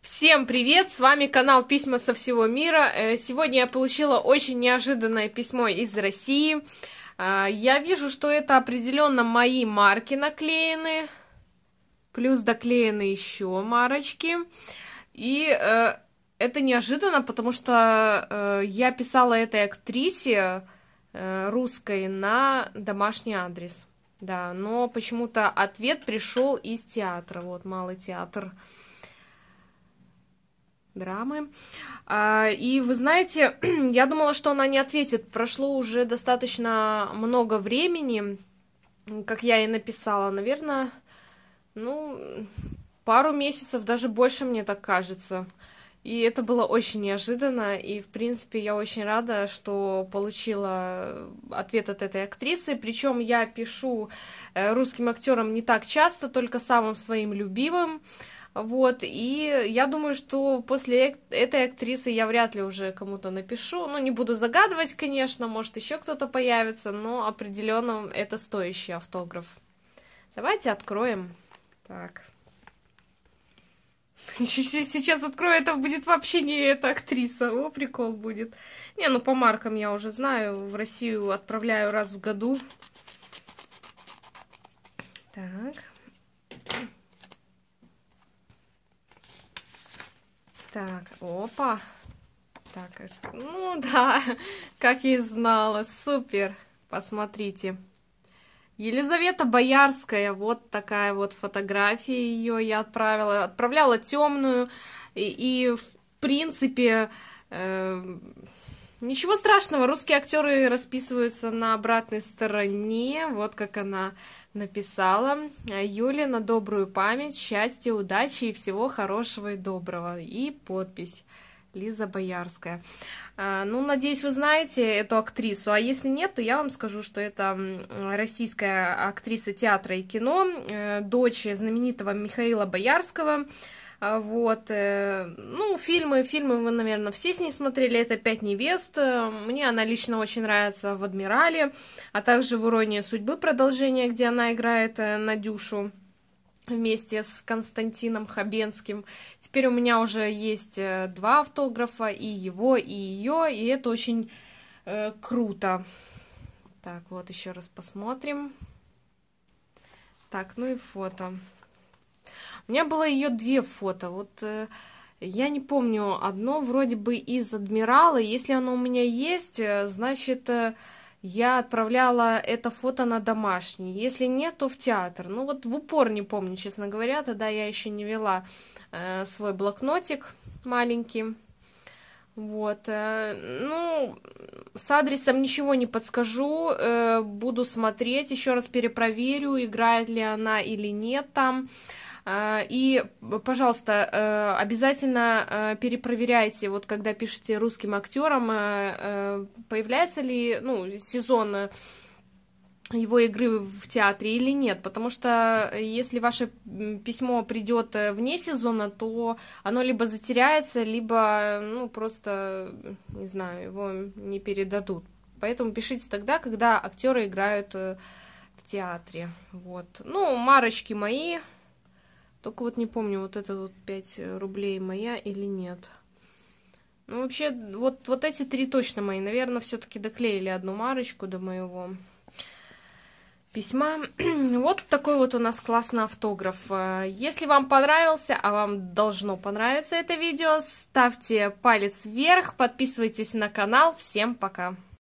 Всем привет! С вами канал Письма со всего мира. Э, сегодня я получила очень неожиданное письмо из России. Э, я вижу, что это определенно мои марки наклеены, плюс доклеены еще марочки. И э, это неожиданно, потому что я писала этой актрисе русской на домашний адрес. Да, но почему-то ответ пришел из театра. Вот, малый театр драмы. А, и вы знаете, я думала, что она не ответит. Прошло уже достаточно много времени, как я и написала. Наверное, ну, пару месяцев, даже больше, мне так кажется. И это было очень неожиданно, и, в принципе, я очень рада, что получила э, ответ от этой актрисы. Причем я пишу э, русским актерам не так часто, только самым своим любимым. Вот, и я думаю, что после этой актрисы я вряд ли уже кому-то напишу. Ну, не буду загадывать, конечно, может, еще кто-то появится, но определенно это стоящий автограф. Давайте откроем. Так. Сейчас открою, это будет вообще не эта актриса. О, прикол будет. Не, ну по маркам я уже знаю. В Россию отправляю раз в году. Так. Так, опа. Так, э, ну да, как и знала, супер. Посмотрите. Елизавета Боярская, вот такая вот фотография ее я отправила. Отправляла темную, и, и в принципе, э, ничего страшного, русские актеры расписываются на обратной стороне, вот как она написала. Юле на добрую память, счастья, удачи и всего хорошего и доброго. И подпись. Лиза Боярская. А, ну, надеюсь, вы знаете эту актрису, а если нет, то я вам скажу, что это российская актриса театра и кино, э, дочь знаменитого Михаила Боярского. А, вот, э, ну, фильмы, фильмы вы, наверное, все с ней смотрели, это «Пять невест», э, мне она лично очень нравится в «Адмирале», а также в "Уроне судьбы» продолжение, где она играет Надюшу вместе с Константином Хабенским. Теперь у меня уже есть э, два автографа, и его, и ее, и это очень э, круто. Так, вот еще раз посмотрим. Так, ну и фото. У меня было ее две фото. Вот э, я не помню, одно вроде бы из Адмирала. Если оно у меня есть, э, значит... Э, я отправляла это фото на домашний. Если нет, то в театр. Ну вот в упор не помню, честно говоря. Тогда я еще не вела э, свой блокнотик маленький. Вот, э, ну, с адресом ничего не подскажу, э, буду смотреть, еще раз перепроверю, играет ли она или нет там. А, и, пожалуйста, э, обязательно э, перепроверяйте, вот когда пишете русским актерам, э, появляется ли ну, сезон его игры в театре или нет, потому что если ваше письмо придет вне сезона, то оно либо затеряется, либо, ну, просто, не знаю, его не передадут. Поэтому пишите тогда, когда актеры играют в театре. Вот. Ну, марочки мои, только вот не помню, вот это вот 5 э, рублей моя или нет. Ну, вообще, вот, вот эти три точно мои. Наверное, все-таки доклеили одну марочку до моего письма. вот такой вот у нас классный автограф. Э, если вам понравился, а вам должно понравиться это видео, ставьте палец вверх, подписывайтесь на канал. Всем пока!